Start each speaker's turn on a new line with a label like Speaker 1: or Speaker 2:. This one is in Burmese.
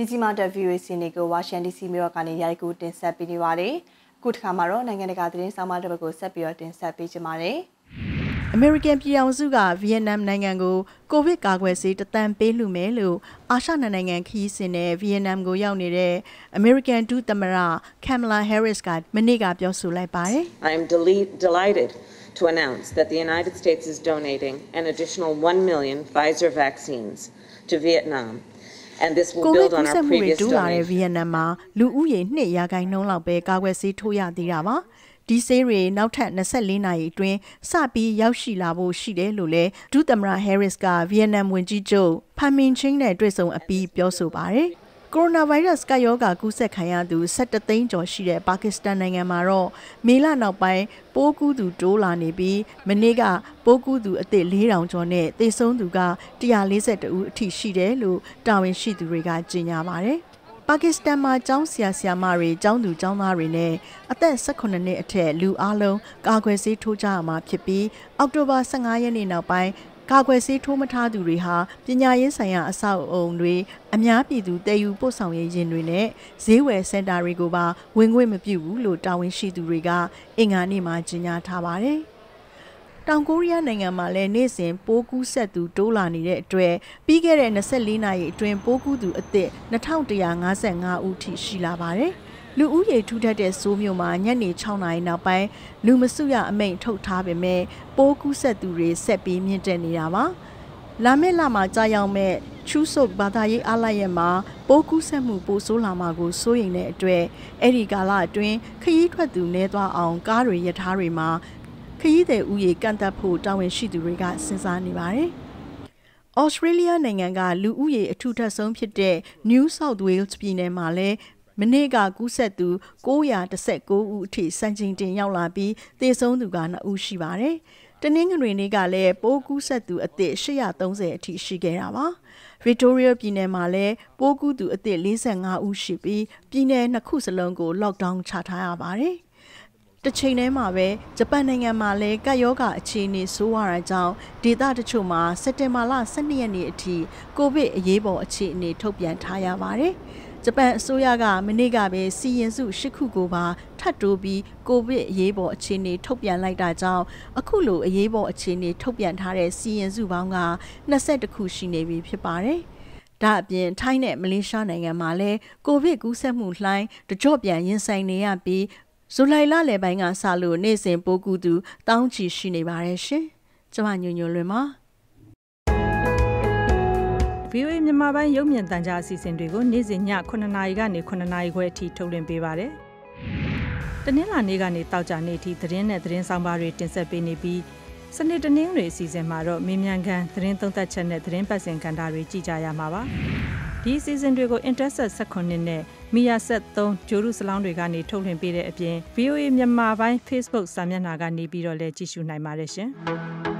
Speaker 1: မြကြီးမားတက် VOA စီနေကိုဝါရှင်ဒီစီမြို့ကနေရိုက်ကူးတင်ဆက်ပေးနေပါတယ်။အခုတစ်ခါမှာတော့နိုင်ငံတကာသတင်းဆောင်မတစ်ပတ်ကိုဆက်ပြီးတော့တင်ဆက်ပေးကြပါမယ်။ American ပြည်အောင်စုကဗီယက်နမ်နိုင်ငံကိုကိုဗစ်ကာကွယ်ဆေးတသန်းပေးလှူမယ်လို့အာရှနိုင်ငံခီးစဉ်နဲ့ဗီယက်နမ်ကိုရောက်နေတဲ့အမေရိကန်ဒုသမ္မတ Kamala Harris ကမနေ့ကပြောဆိုလိုက်ပါတယ်။ I am delighted to announce
Speaker 2: that the United States is donating an additional 1 million Pfizer vaccines to Vietnam and this will build on our previous ဒူလာတဲ့ဗ
Speaker 1: ီယက်နမ်မှာလူဦးရေ2ရာခိုင်နှုန်းလောက်ပဲကာကွယ်ဆေးထိုးရသေးတာပါဒီဆေးတွေနောက်ထပ်24နာရီအတွင်းစပြီးရောက်ရှိလာဖို့ရှိတယ်လို့လည်းဒုသမ္မတဟဲရစ်ကဗီယက်နမ်ဝန်ကြီးချုပ်ဖန်မင်ချင်းနဲ့တွေ့ဆုံအပြီးပြောဆိုပါတယ်။ကိုရိုနာဗိုင်းရပ်စ်ကရောဂါကူးစက်ခံရသူ17သိန်းကျော်ရှိတဲ့ပါကစ္စတန်နိုင်ငံမှာတော့မေလနောက်ပိုင်းပိုးကူးသူတိုးလာနေပြီးမနေ့ကပိုးကူးသူအသစ်4000ကျော်နဲ့သေဆုံးသူက142ဦးအထိရှိတယ်လို့တာဝန်ရှိသူတွေကကြေညာပါတယ်။ပါကစ္စတန်မှာကျောင်းဆရာဆရာမတွေကျောင်းသူကျောင်းသားတွေနဲ့အသက်18နှစ်အထက်လူအလုံးကာကွယ်ဆေးထိုးကြရမှာဖြစ်ပြီးအောက်တိုဘာ15ရက်နေ့နောက်ပိုင်းကာကွယ်ဆေးထိုးမထားသူတွေဟာပညာရေးဆိုင်ရာအဆောက်အုံတွေအများပြည်သူတည်ယူပို့ဆောင်ရေးရင်တွေနဲ့ဈေးဝယ်စင်တာတွေကိုပါဝင်ခွင့်မပြုဘူးလို့တာဝန်ရှိသူတွေကအင်္ဂါနေ့မှာကြေညာထားပါတယ်။တောင်ကိုရီးယားနိုင်ငံမှာလည်းနေ့စဉ်ပိုးကူးဆက်သူ တိုးလာနေတဲ့အတွက်ပြီးခဲ့တဲ့24နာရီအတွင်းပိုးကူးသူအသစ်2155ဦးထိရှိလာပါတယ်။လူဦးရေထူထပ်တဲ့ဆိုးမြို့မှာညနေ6နာရီနောက်ပိုင်းလူမစုရအမိန့်ထုတ်ထားပေမဲ့ပိုးကူးဆက်သူတွေဆက်ပြီးမြင့်တက်နေတာပါလာမယ့်လမှာကြာရောက်မဲ့ချူးဆုပ်ဘာသာရေးအားလိုက်ရမှာပိုးကူးဆက်မှုပိုဆိုးလာမှာကိုစိုးရိမ်တဲ့အတွက်အဲ့ဒီကာလအတွင်းခရီးထွက်သူနှဲသွားအောင် ကားတွေရထားတွေမှာ ခရီးသည်ဥယေကန့်သက်ဖို့တာဝန်ရှိသူတွေကစဉ်းစားနေပါတယ်။ဩစတြေးလျနိုင်ငံကလူဦးရေအထူထပ်ဆုံးဖြစ်တဲ့ New South Wales ပြည်နယ်မှာလည်းမနေ့ကကူးဆက်သူ919ဦးအထိစံချိန်တင်ရောက်လာပြီးသေဆုံးသူက2ဦးရှိပါတယ်။တနင်္ဂနွေနေ့ကလည်းပိုးကူးဆက်သူအသစ်830အထိရှိခဲ့တာပါ။ Victoria ပြည်နယ်မှာလည်းပိုးကူးသူအသစ်45ဦးရှိပြီးပြည်နယ်နှစ်ခုစလုံးကို lockdown ချထားရပါတယ်။။တစ်ချိန်တည်းမှာပဲဂျပန်နိုင်ငံမှာလည်းကပ်ရောဂါအခြေအနေဆိုးရွားတာကြောင့်ဒေသတချို့မှာစက်တင်ဘာလ12ရက်နေ့အထိကိုဗစ်အရေးပေါ်အခြေအနေ ထုတ်ပြန်ထားရပါတယ်။ဂျပန်အစိုးရကမနေ့ကပဲစီရင်စု၈ခုကိုပါထပ်တိုးပြီးကိုဗစ်အရေးပေါ်အခြေအနေထုတ်ပြန်လိုက်တာကြောင့်အခုလိုအရေးပေါ်အခြေအနေ ထုတ်ပြန်ထားတဲ့စီရင်စုပေါင်းက20ခုရှိနေပြီဖြစ်ပါတယ်။ဒါအပြင်ထိုင်းနဲ့မလေးရှားနိုင်ငံမှာလည်းကိုဗစ်ကူးစက်မှုလှိုင်းတကြော့ပြန်ရင်ဆိုင်နေရပြီးဇူလိုင်လလယ်ပိုင်းကစလို့နေ့စဉ်ပိုးကူသူတောင်းချီရှိနေပါတယ်ရှင်။ကျမညွညွလွင်ပါ။ VOA မြန်
Speaker 2: မာပိုင်းရုပ်မြင်သံကြားအစီအစဉ်တွေကိုနေ့စဉ်ည9နာရီကနေ9နာရီခွဲအထိထုတ်လွှင့်ပေးပါတယ်။တနင်္လာနေ့ကနေတောက်ကြနေ့အထိသတင်းနဲ့သတင်းဆောင်ပါတွေတင်ဆက်ပေးနေပြီးစနေတနင်္ဂနွေအစီအစဉ်မှာတော့မင်းမြန်ကန်သတင်းသုံးသပ်ချက်နဲ့သတင်းပတ်စဉ်ကဏ္ဍတွေကြည့်ကြရမှာပါ။ဒီစီဇန်တွေကို Intercept 16နဲ့ Mia Set 3ဂျိုရုစလောင်းတွေကနေထုတ်လွှင့်ပေးတဲ့အပြင် VOA မြန်မာပိုင်း Facebook စာမျက်နှာကနေပြီးတော့လည်းကြည့်ရှုနိုင်ပါတယ်ရှင်။